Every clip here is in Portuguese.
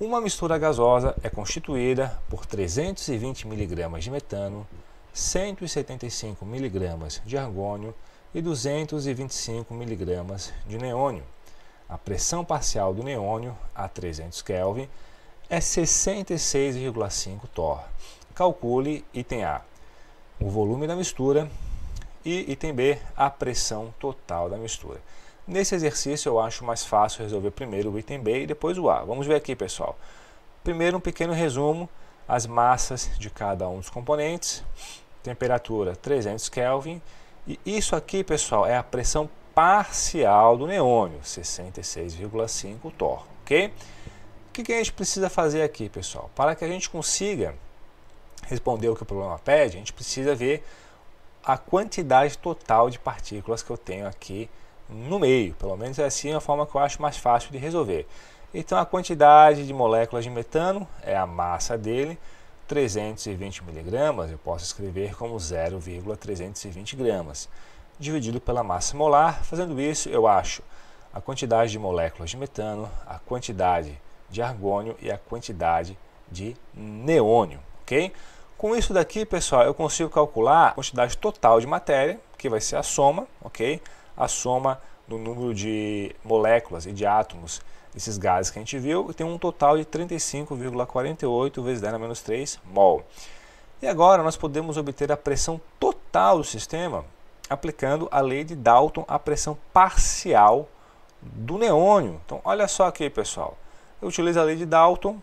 Uma mistura gasosa é constituída por 320 mg de metano, 175 mg de argônio e 225 mg de neônio. A pressão parcial do neônio a 300 Kelvin é 66,5 torr. Calcule item A, o volume da mistura e item B, a pressão total da mistura. Nesse exercício eu acho mais fácil resolver primeiro o item B e depois o A. Vamos ver aqui, pessoal. Primeiro um pequeno resumo, as massas de cada um dos componentes, temperatura 300 Kelvin, e isso aqui, pessoal, é a pressão parcial do neônio, 66,5 torr, ok? O que, que a gente precisa fazer aqui, pessoal? Para que a gente consiga responder o que o problema pede, a gente precisa ver a quantidade total de partículas que eu tenho aqui no meio, pelo menos é assim a forma que eu acho mais fácil de resolver. Então a quantidade de moléculas de metano é a massa dele, 320 miligramas, eu posso escrever como 0,320 gramas, dividido pela massa molar. Fazendo isso, eu acho a quantidade de moléculas de metano, a quantidade de argônio e a quantidade de neônio, ok? Com isso daqui, pessoal, eu consigo calcular a quantidade total de matéria, que vai ser a soma, ok? a soma do número de moléculas e de átomos desses gases que a gente viu, e tem um total de 35,48 vezes 10 menos 3 mol. E agora nós podemos obter a pressão total do sistema aplicando a lei de Dalton à pressão parcial do neônio. Então, olha só aqui, pessoal. Eu utilizo a lei de Dalton,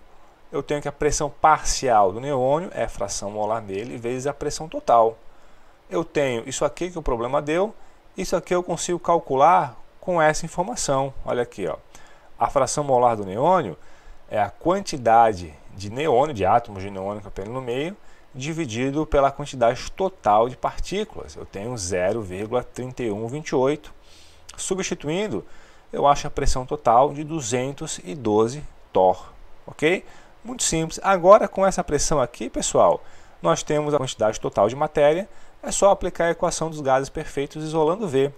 eu tenho que a pressão parcial do neônio é a fração molar dele vezes a pressão total. Eu tenho isso aqui que o problema deu, isso aqui eu consigo calcular com essa informação. Olha aqui, ó. a fração molar do neônio é a quantidade de neônio, de átomos de neônio que eu tenho no meio, dividido pela quantidade total de partículas. Eu tenho 0,3128. Substituindo, eu acho a pressão total de 212 torr, ok? Muito simples. Agora, com essa pressão aqui, pessoal, nós temos a quantidade total de matéria é só aplicar a equação dos gases perfeitos isolando V.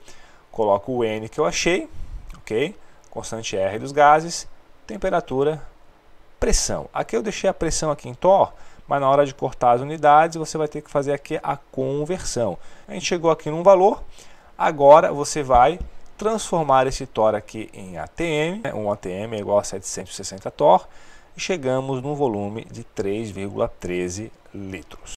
Coloco o N que eu achei, ok? Constante R dos gases, temperatura, pressão. Aqui eu deixei a pressão aqui em Thor, mas na hora de cortar as unidades você vai ter que fazer aqui a conversão. A gente chegou aqui num valor, agora você vai transformar esse TOR aqui em ATM, né? um ATM é igual a 760 TOR, e chegamos num volume de 3,13 litros.